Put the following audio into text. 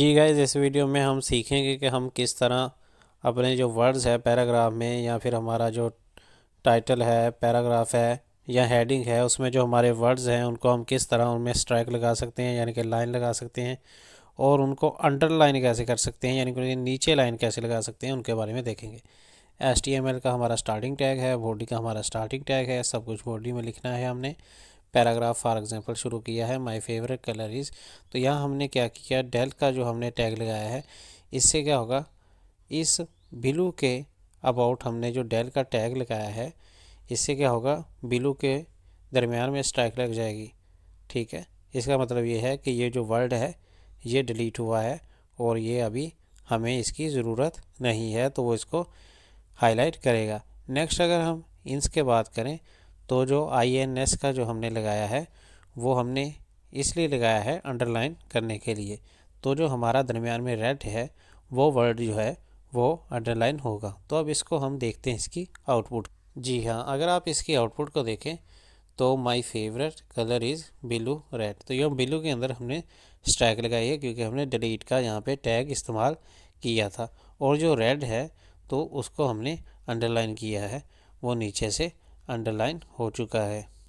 जी guys इस video में हम सीखेंगे कि हम किस तरह अपने जो वर्ड्स है पैराग्राफ में या फिर हमारा जो टाइटल है पैराग्राफ है या हेडिंग है उसमें जो हमारे वर्ड्स हैं उनको हम किस तरह उनमें स्ट्राइक लगा सकते हैं यानी कि लाइन लगा सकते हैं और उनको अंडरलाइन कैसे कर सकते हैं यानी कि नीचे लाइन कैसे लगा सकते हैं उनके बारे में देखेंगे एस का हमारा स्टार्टिंग टैग है बॉडी का हमारा स्टार्टिंग टैग है सब कुछ बॉडी में लिखना है हमने पैराग्राफ फॉर एग्जांपल शुरू किया है माय फेवरेट कलर इज़ तो यहाँ हमने क्या किया डेल का जो हमने टैग लगाया है इससे क्या होगा इस बिलू के अबाउट हमने जो डेल का टैग लगाया है इससे क्या होगा बिलू के दरमियान में स्ट्राइक लग जाएगी ठीक है इसका मतलब ये है कि ये जो वर्ड है ये डिलीट हुआ है और ये अभी हमें इसकी ज़रूरत नहीं है तो वो इसको हाईलाइट करेगा नेक्स्ट अगर हम इनके के बात करें तो जो आई एन एस का जो हमने लगाया है वो हमने इसलिए लगाया है अंडरलाइन करने के लिए तो जो हमारा दरमियान में रेड है वो वर्ड जो है वो अंडरलाइन होगा तो अब इसको हम देखते हैं इसकी आउटपुट जी हाँ अगर आप इसकी आउटपुट को देखें तो my favourite colour is blue red तो ये बिलू के अंदर हमने स्ट्राइक लगाई है क्योंकि हमने डिलीट का यहाँ पे टैग इस्तेमाल किया था और जो रेड है तो उसको हमने अंडरलाइन किया है वो नीचे से अंडरलाइन हो चुका है